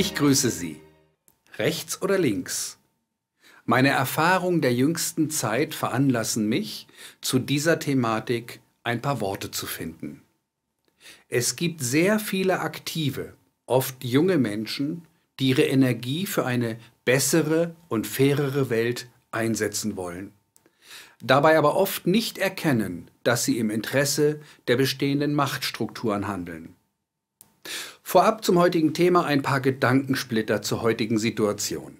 Ich grüße Sie. Rechts oder links? Meine Erfahrungen der jüngsten Zeit veranlassen mich, zu dieser Thematik ein paar Worte zu finden. Es gibt sehr viele aktive, oft junge Menschen, die ihre Energie für eine bessere und fairere Welt einsetzen wollen, dabei aber oft nicht erkennen, dass sie im Interesse der bestehenden Machtstrukturen handeln. Vorab zum heutigen Thema ein paar Gedankensplitter zur heutigen Situation.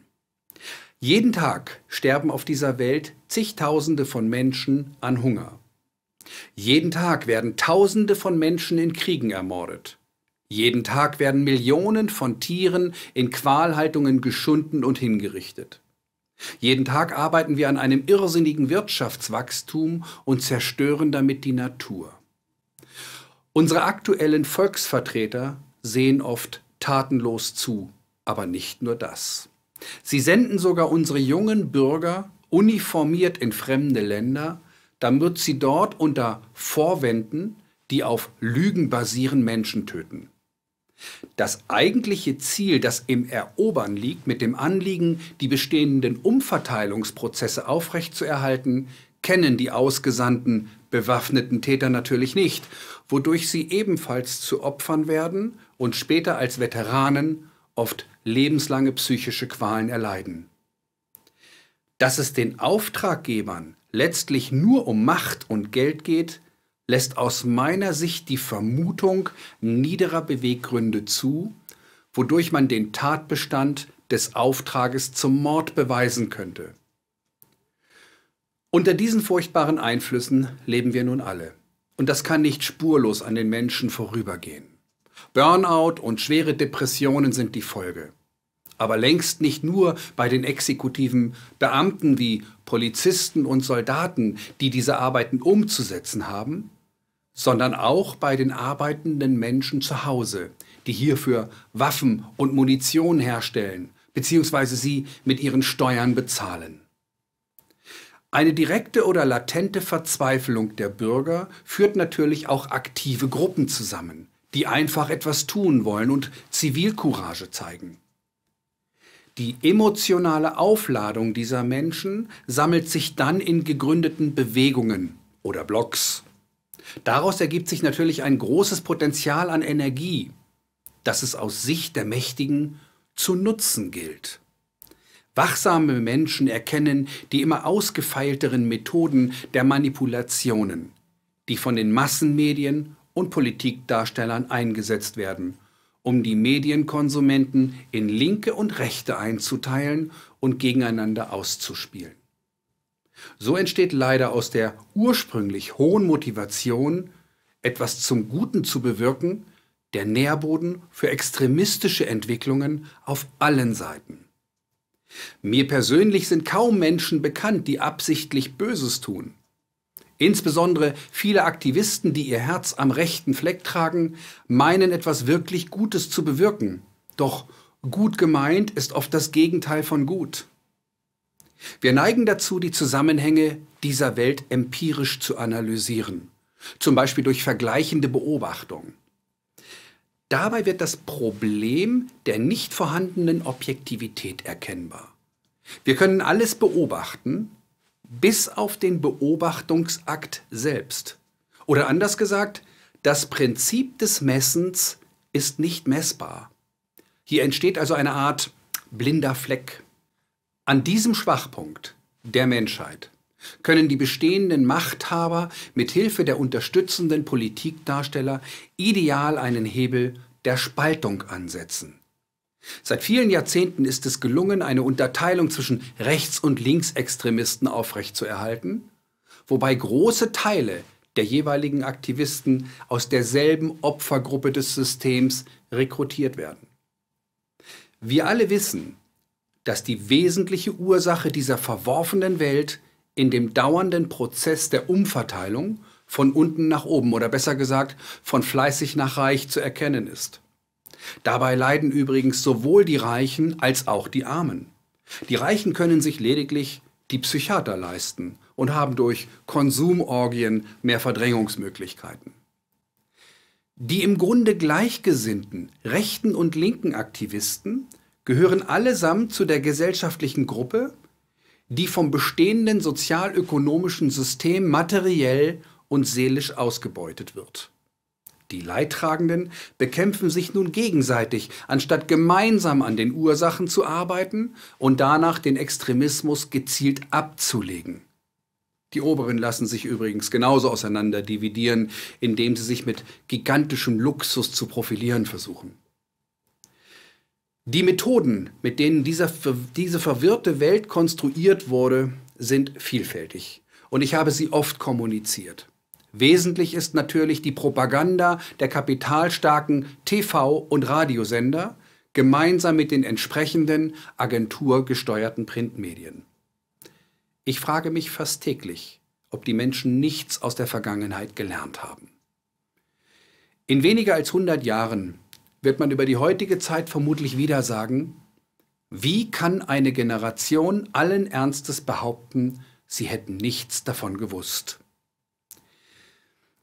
Jeden Tag sterben auf dieser Welt zigtausende von Menschen an Hunger. Jeden Tag werden tausende von Menschen in Kriegen ermordet. Jeden Tag werden Millionen von Tieren in Qualhaltungen geschunden und hingerichtet. Jeden Tag arbeiten wir an einem irrsinnigen Wirtschaftswachstum und zerstören damit die Natur. Unsere aktuellen Volksvertreter sehen oft tatenlos zu, aber nicht nur das. Sie senden sogar unsere jungen Bürger uniformiert in fremde Länder, damit sie dort unter Vorwänden, die auf Lügen basieren, Menschen töten. Das eigentliche Ziel, das im Erobern liegt, mit dem Anliegen, die bestehenden Umverteilungsprozesse aufrechtzuerhalten, kennen die Ausgesandten bewaffneten Täter natürlich nicht, wodurch sie ebenfalls zu Opfern werden und später als Veteranen oft lebenslange psychische Qualen erleiden. Dass es den Auftraggebern letztlich nur um Macht und Geld geht, lässt aus meiner Sicht die Vermutung niederer Beweggründe zu, wodurch man den Tatbestand des Auftrages zum Mord beweisen könnte. Unter diesen furchtbaren Einflüssen leben wir nun alle. Und das kann nicht spurlos an den Menschen vorübergehen. Burnout und schwere Depressionen sind die Folge. Aber längst nicht nur bei den exekutiven Beamten wie Polizisten und Soldaten, die diese Arbeiten umzusetzen haben, sondern auch bei den arbeitenden Menschen zu Hause, die hierfür Waffen und Munition herstellen, beziehungsweise sie mit ihren Steuern bezahlen. Eine direkte oder latente Verzweiflung der Bürger führt natürlich auch aktive Gruppen zusammen, die einfach etwas tun wollen und Zivilcourage zeigen. Die emotionale Aufladung dieser Menschen sammelt sich dann in gegründeten Bewegungen oder Blogs. Daraus ergibt sich natürlich ein großes Potenzial an Energie, das es aus Sicht der Mächtigen zu nutzen gilt. Wachsame Menschen erkennen die immer ausgefeilteren Methoden der Manipulationen, die von den Massenmedien und Politikdarstellern eingesetzt werden, um die Medienkonsumenten in Linke und Rechte einzuteilen und gegeneinander auszuspielen. So entsteht leider aus der ursprünglich hohen Motivation, etwas zum Guten zu bewirken, der Nährboden für extremistische Entwicklungen auf allen Seiten. Mir persönlich sind kaum Menschen bekannt, die absichtlich Böses tun. Insbesondere viele Aktivisten, die ihr Herz am rechten Fleck tragen, meinen etwas wirklich Gutes zu bewirken. Doch gut gemeint ist oft das Gegenteil von gut. Wir neigen dazu, die Zusammenhänge dieser Welt empirisch zu analysieren, zum Beispiel durch vergleichende Beobachtung. Dabei wird das Problem der nicht vorhandenen Objektivität erkennbar. Wir können alles beobachten, bis auf den Beobachtungsakt selbst. Oder anders gesagt, das Prinzip des Messens ist nicht messbar. Hier entsteht also eine Art blinder Fleck. An diesem Schwachpunkt der Menschheit können die bestehenden Machthaber mit Hilfe der unterstützenden Politikdarsteller ideal einen Hebel der Spaltung ansetzen. Seit vielen Jahrzehnten ist es gelungen, eine Unterteilung zwischen Rechts- und Linksextremisten aufrechtzuerhalten, wobei große Teile der jeweiligen Aktivisten aus derselben Opfergruppe des Systems rekrutiert werden. Wir alle wissen, dass die wesentliche Ursache dieser verworfenen Welt in dem dauernden Prozess der Umverteilung von unten nach oben oder besser gesagt von fleißig nach reich zu erkennen ist. Dabei leiden übrigens sowohl die Reichen als auch die Armen. Die Reichen können sich lediglich die Psychiater leisten und haben durch Konsumorgien mehr Verdrängungsmöglichkeiten. Die im Grunde gleichgesinnten rechten und linken Aktivisten gehören allesamt zu der gesellschaftlichen Gruppe, die vom bestehenden sozialökonomischen System materiell und seelisch ausgebeutet wird. Die Leidtragenden bekämpfen sich nun gegenseitig, anstatt gemeinsam an den Ursachen zu arbeiten und danach den Extremismus gezielt abzulegen. Die Oberen lassen sich übrigens genauso auseinander dividieren, indem sie sich mit gigantischem Luxus zu profilieren versuchen. Die Methoden, mit denen dieser, diese verwirrte Welt konstruiert wurde, sind vielfältig. Und ich habe sie oft kommuniziert. Wesentlich ist natürlich die Propaganda der kapitalstarken TV- und Radiosender gemeinsam mit den entsprechenden agenturgesteuerten Printmedien. Ich frage mich fast täglich, ob die Menschen nichts aus der Vergangenheit gelernt haben. In weniger als 100 Jahren wird man über die heutige Zeit vermutlich wieder sagen, wie kann eine Generation allen Ernstes behaupten, sie hätten nichts davon gewusst?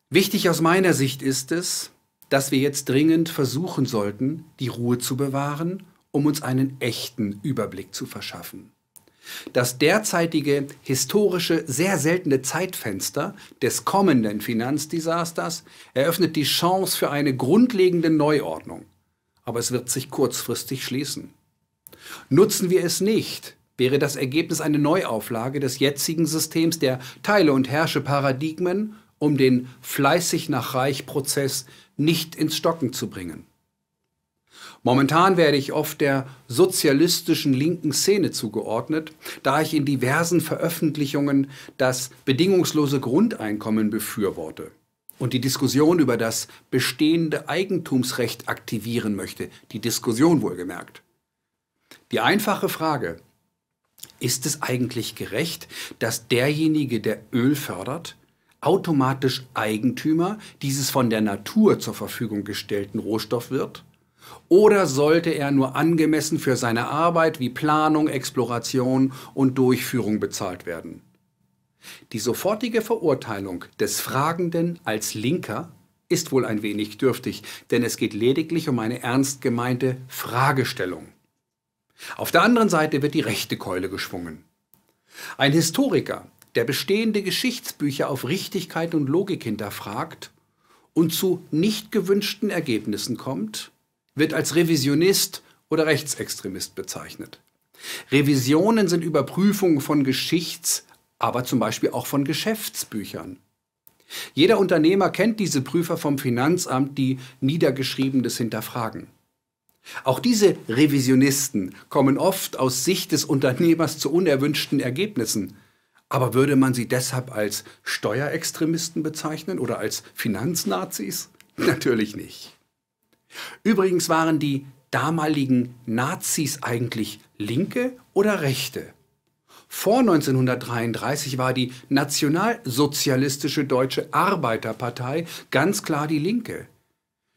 Wichtig aus meiner Sicht ist es, dass wir jetzt dringend versuchen sollten, die Ruhe zu bewahren, um uns einen echten Überblick zu verschaffen. Das derzeitige historische, sehr seltene Zeitfenster des kommenden Finanzdesasters eröffnet die Chance für eine grundlegende Neuordnung aber es wird sich kurzfristig schließen. Nutzen wir es nicht, wäre das Ergebnis eine Neuauflage des jetzigen Systems der Teile- und Herrsche-Paradigmen, um den fleißig nach Reich-Prozess nicht ins Stocken zu bringen. Momentan werde ich oft der sozialistischen linken Szene zugeordnet, da ich in diversen Veröffentlichungen das bedingungslose Grundeinkommen befürworte und die Diskussion über das bestehende Eigentumsrecht aktivieren möchte, die Diskussion wohlgemerkt. Die einfache Frage, ist es eigentlich gerecht, dass derjenige, der Öl fördert, automatisch Eigentümer dieses von der Natur zur Verfügung gestellten Rohstoff wird? Oder sollte er nur angemessen für seine Arbeit wie Planung, Exploration und Durchführung bezahlt werden? Die sofortige Verurteilung des Fragenden als Linker ist wohl ein wenig dürftig, denn es geht lediglich um eine ernst gemeinte Fragestellung. Auf der anderen Seite wird die rechte Keule geschwungen. Ein Historiker, der bestehende Geschichtsbücher auf Richtigkeit und Logik hinterfragt und zu nicht gewünschten Ergebnissen kommt, wird als Revisionist oder Rechtsextremist bezeichnet. Revisionen sind Überprüfungen von Geschichts-, aber zum Beispiel auch von Geschäftsbüchern. Jeder Unternehmer kennt diese Prüfer vom Finanzamt, die Niedergeschriebenes hinterfragen. Auch diese Revisionisten kommen oft aus Sicht des Unternehmers zu unerwünschten Ergebnissen. Aber würde man sie deshalb als Steuerextremisten bezeichnen oder als Finanznazis? Natürlich nicht. Übrigens waren die damaligen Nazis eigentlich Linke oder Rechte? Vor 1933 war die Nationalsozialistische Deutsche Arbeiterpartei ganz klar die Linke.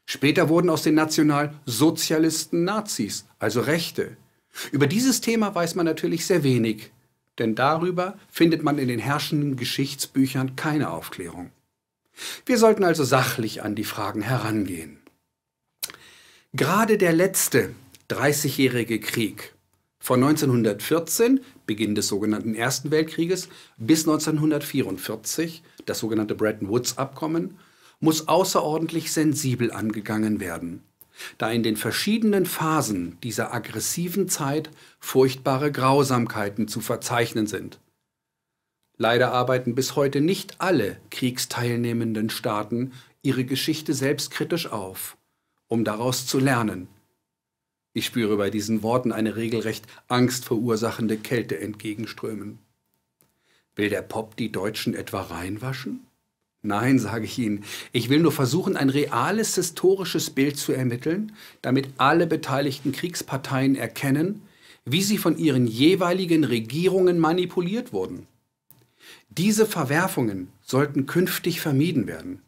Später wurden aus den Nationalsozialisten Nazis, also Rechte. Über dieses Thema weiß man natürlich sehr wenig, denn darüber findet man in den herrschenden Geschichtsbüchern keine Aufklärung. Wir sollten also sachlich an die Fragen herangehen. Gerade der letzte 30-jährige Krieg von 1914, Beginn des sogenannten Ersten Weltkrieges, bis 1944, das sogenannte Bretton Woods-Abkommen, muss außerordentlich sensibel angegangen werden, da in den verschiedenen Phasen dieser aggressiven Zeit furchtbare Grausamkeiten zu verzeichnen sind. Leider arbeiten bis heute nicht alle kriegsteilnehmenden Staaten ihre Geschichte selbstkritisch auf, um daraus zu lernen ich spüre bei diesen Worten eine regelrecht angstverursachende Kälte entgegenströmen. Will der Pop die Deutschen etwa reinwaschen? Nein, sage ich Ihnen, ich will nur versuchen, ein reales historisches Bild zu ermitteln, damit alle beteiligten Kriegsparteien erkennen, wie sie von ihren jeweiligen Regierungen manipuliert wurden. Diese Verwerfungen sollten künftig vermieden werden.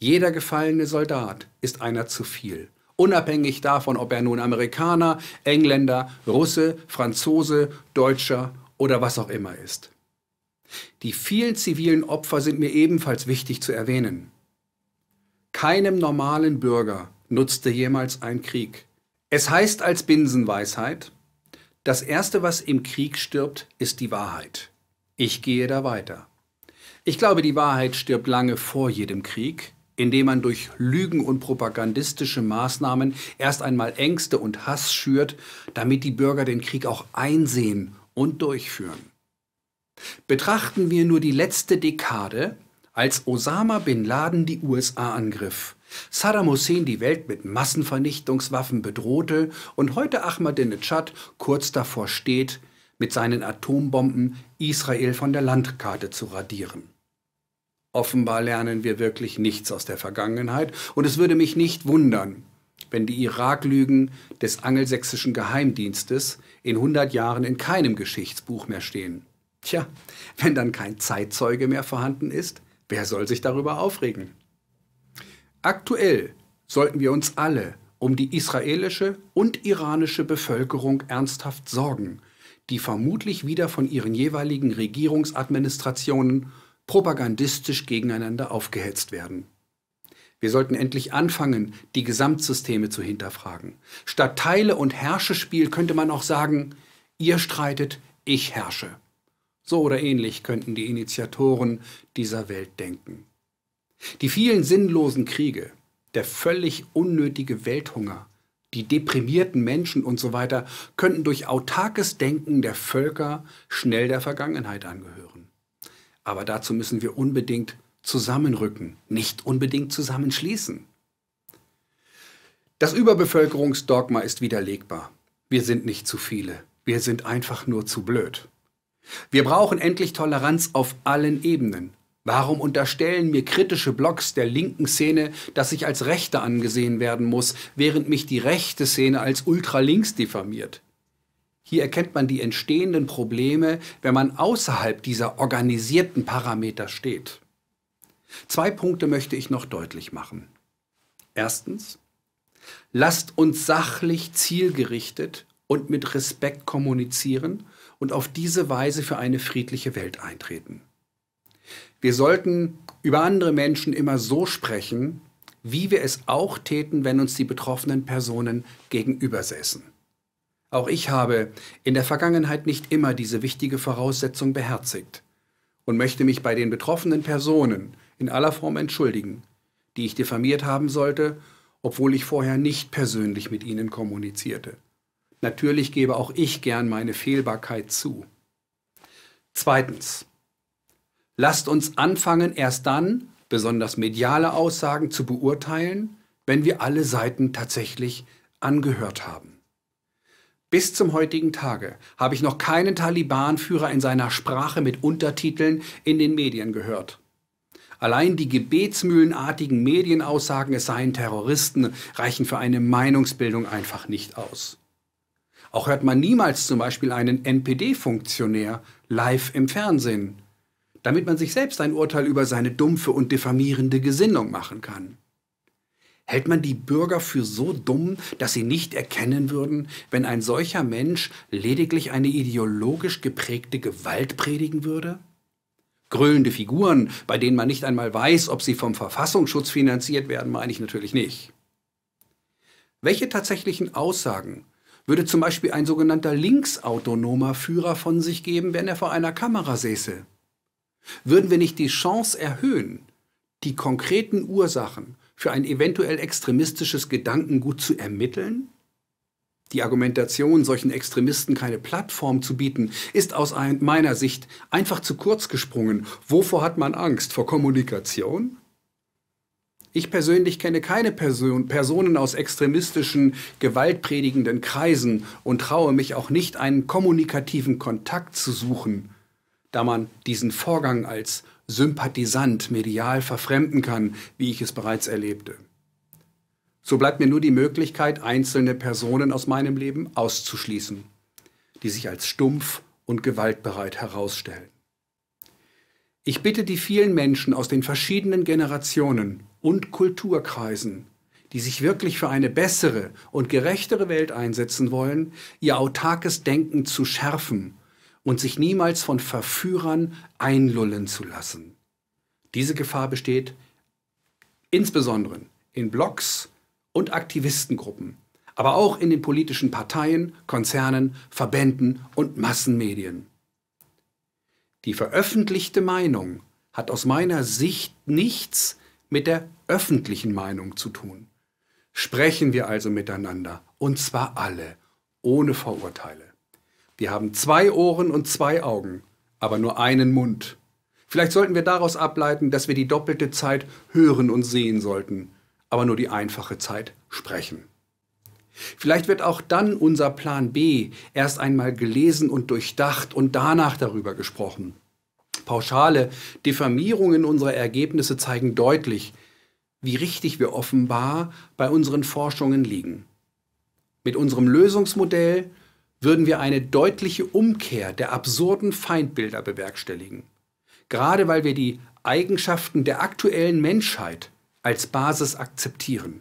Jeder gefallene Soldat ist einer zu viel unabhängig davon, ob er nun Amerikaner, Engländer, Russe, Franzose, Deutscher oder was auch immer ist. Die vielen zivilen Opfer sind mir ebenfalls wichtig zu erwähnen. Keinem normalen Bürger nutzte jemals ein Krieg. Es heißt als Binsenweisheit, das Erste, was im Krieg stirbt, ist die Wahrheit. Ich gehe da weiter. Ich glaube, die Wahrheit stirbt lange vor jedem Krieg, indem man durch Lügen und propagandistische Maßnahmen erst einmal Ängste und Hass schürt, damit die Bürger den Krieg auch einsehen und durchführen. Betrachten wir nur die letzte Dekade, als Osama bin Laden die USA angriff, Saddam Hussein die Welt mit Massenvernichtungswaffen bedrohte und heute Ahmadinejad kurz davor steht, mit seinen Atombomben Israel von der Landkarte zu radieren. Offenbar lernen wir wirklich nichts aus der Vergangenheit und es würde mich nicht wundern, wenn die Iraklügen des angelsächsischen Geheimdienstes in 100 Jahren in keinem Geschichtsbuch mehr stehen. Tja, wenn dann kein Zeitzeuge mehr vorhanden ist, wer soll sich darüber aufregen? Aktuell sollten wir uns alle um die israelische und iranische Bevölkerung ernsthaft sorgen, die vermutlich wieder von ihren jeweiligen Regierungsadministrationen propagandistisch gegeneinander aufgehetzt werden. Wir sollten endlich anfangen, die Gesamtsysteme zu hinterfragen. Statt Teile- und Herrschespiel könnte man auch sagen, ihr streitet, ich herrsche. So oder ähnlich könnten die Initiatoren dieser Welt denken. Die vielen sinnlosen Kriege, der völlig unnötige Welthunger, die deprimierten Menschen und so weiter könnten durch autarkes Denken der Völker schnell der Vergangenheit angehören. Aber dazu müssen wir unbedingt zusammenrücken, nicht unbedingt zusammenschließen. Das Überbevölkerungsdogma ist widerlegbar. Wir sind nicht zu viele, wir sind einfach nur zu blöd. Wir brauchen endlich Toleranz auf allen Ebenen. Warum unterstellen mir kritische Blogs der linken Szene, dass ich als Rechter angesehen werden muss, während mich die rechte Szene als ultralinks diffamiert? Hier erkennt man die entstehenden Probleme, wenn man außerhalb dieser organisierten Parameter steht. Zwei Punkte möchte ich noch deutlich machen. Erstens, lasst uns sachlich zielgerichtet und mit Respekt kommunizieren und auf diese Weise für eine friedliche Welt eintreten. Wir sollten über andere Menschen immer so sprechen, wie wir es auch täten, wenn uns die betroffenen Personen gegenübersäßen. Auch ich habe in der Vergangenheit nicht immer diese wichtige Voraussetzung beherzigt und möchte mich bei den betroffenen Personen in aller Form entschuldigen, die ich diffamiert haben sollte, obwohl ich vorher nicht persönlich mit ihnen kommunizierte. Natürlich gebe auch ich gern meine Fehlbarkeit zu. Zweitens. Lasst uns anfangen, erst dann, besonders mediale Aussagen zu beurteilen, wenn wir alle Seiten tatsächlich angehört haben. Bis zum heutigen Tage habe ich noch keinen Taliban-Führer in seiner Sprache mit Untertiteln in den Medien gehört. Allein die gebetsmühlenartigen Medienaussagen, es seien Terroristen, reichen für eine Meinungsbildung einfach nicht aus. Auch hört man niemals zum Beispiel einen NPD-Funktionär live im Fernsehen, damit man sich selbst ein Urteil über seine dumpfe und diffamierende Gesinnung machen kann. Hält man die Bürger für so dumm, dass sie nicht erkennen würden, wenn ein solcher Mensch lediglich eine ideologisch geprägte Gewalt predigen würde? Gröhlende Figuren, bei denen man nicht einmal weiß, ob sie vom Verfassungsschutz finanziert werden, meine ich natürlich nicht. Welche tatsächlichen Aussagen würde zum Beispiel ein sogenannter linksautonomer Führer von sich geben, wenn er vor einer Kamera säße? Würden wir nicht die Chance erhöhen, die konkreten Ursachen für ein eventuell extremistisches Gedankengut zu ermitteln? Die Argumentation, solchen Extremisten keine Plattform zu bieten, ist aus meiner Sicht einfach zu kurz gesprungen. Wovor hat man Angst? Vor Kommunikation? Ich persönlich kenne keine Person, Personen aus extremistischen, gewaltpredigenden Kreisen und traue mich auch nicht, einen kommunikativen Kontakt zu suchen, da man diesen Vorgang als Sympathisant medial verfremden kann, wie ich es bereits erlebte. So bleibt mir nur die Möglichkeit, einzelne Personen aus meinem Leben auszuschließen, die sich als stumpf und gewaltbereit herausstellen. Ich bitte die vielen Menschen aus den verschiedenen Generationen und Kulturkreisen, die sich wirklich für eine bessere und gerechtere Welt einsetzen wollen, ihr autarkes Denken zu schärfen und sich niemals von Verführern einlullen zu lassen. Diese Gefahr besteht insbesondere in Blogs und Aktivistengruppen, aber auch in den politischen Parteien, Konzernen, Verbänden und Massenmedien. Die veröffentlichte Meinung hat aus meiner Sicht nichts mit der öffentlichen Meinung zu tun. Sprechen wir also miteinander, und zwar alle, ohne Vorurteile. Wir haben zwei Ohren und zwei Augen, aber nur einen Mund. Vielleicht sollten wir daraus ableiten, dass wir die doppelte Zeit hören und sehen sollten, aber nur die einfache Zeit sprechen. Vielleicht wird auch dann unser Plan B erst einmal gelesen und durchdacht und danach darüber gesprochen. Pauschale Diffamierungen unserer Ergebnisse zeigen deutlich, wie richtig wir offenbar bei unseren Forschungen liegen. Mit unserem Lösungsmodell würden wir eine deutliche Umkehr der absurden Feindbilder bewerkstelligen. Gerade weil wir die Eigenschaften der aktuellen Menschheit als Basis akzeptieren.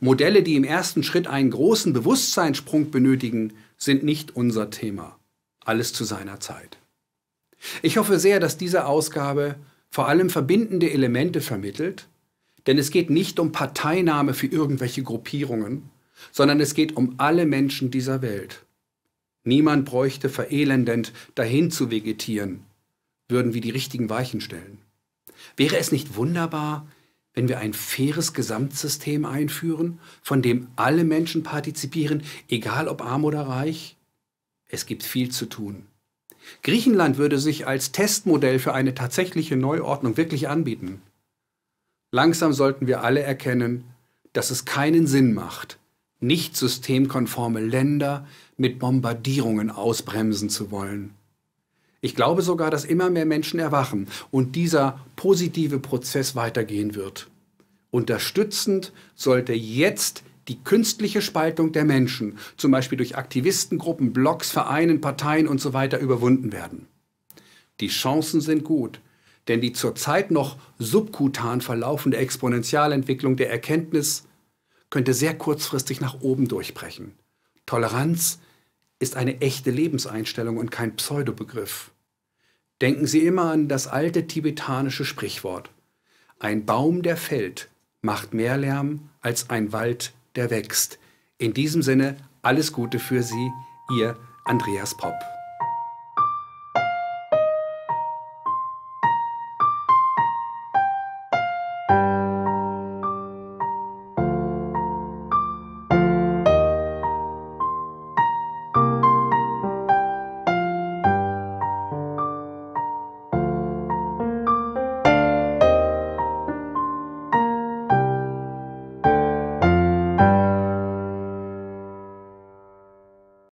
Modelle, die im ersten Schritt einen großen Bewusstseinssprung benötigen, sind nicht unser Thema. Alles zu seiner Zeit. Ich hoffe sehr, dass diese Ausgabe vor allem verbindende Elemente vermittelt, denn es geht nicht um Parteinahme für irgendwelche Gruppierungen, sondern es geht um alle Menschen dieser Welt. Niemand bräuchte verelendend dahin zu vegetieren, würden wir die richtigen Weichen stellen. Wäre es nicht wunderbar, wenn wir ein faires Gesamtsystem einführen, von dem alle Menschen partizipieren, egal ob arm oder reich? Es gibt viel zu tun. Griechenland würde sich als Testmodell für eine tatsächliche Neuordnung wirklich anbieten. Langsam sollten wir alle erkennen, dass es keinen Sinn macht, nicht systemkonforme Länder mit Bombardierungen ausbremsen zu wollen. Ich glaube sogar, dass immer mehr Menschen erwachen und dieser positive Prozess weitergehen wird. Unterstützend sollte jetzt die künstliche Spaltung der Menschen, zum Beispiel durch Aktivistengruppen, Blogs, Vereinen, Parteien usw., so überwunden werden. Die Chancen sind gut, denn die zurzeit noch subkutan verlaufende Exponentialentwicklung der Erkenntnis könnte sehr kurzfristig nach oben durchbrechen. Toleranz ist eine echte Lebenseinstellung und kein Pseudobegriff. Denken Sie immer an das alte tibetanische Sprichwort. Ein Baum, der fällt, macht mehr Lärm als ein Wald, der wächst. In diesem Sinne alles Gute für Sie, Ihr Andreas Popp.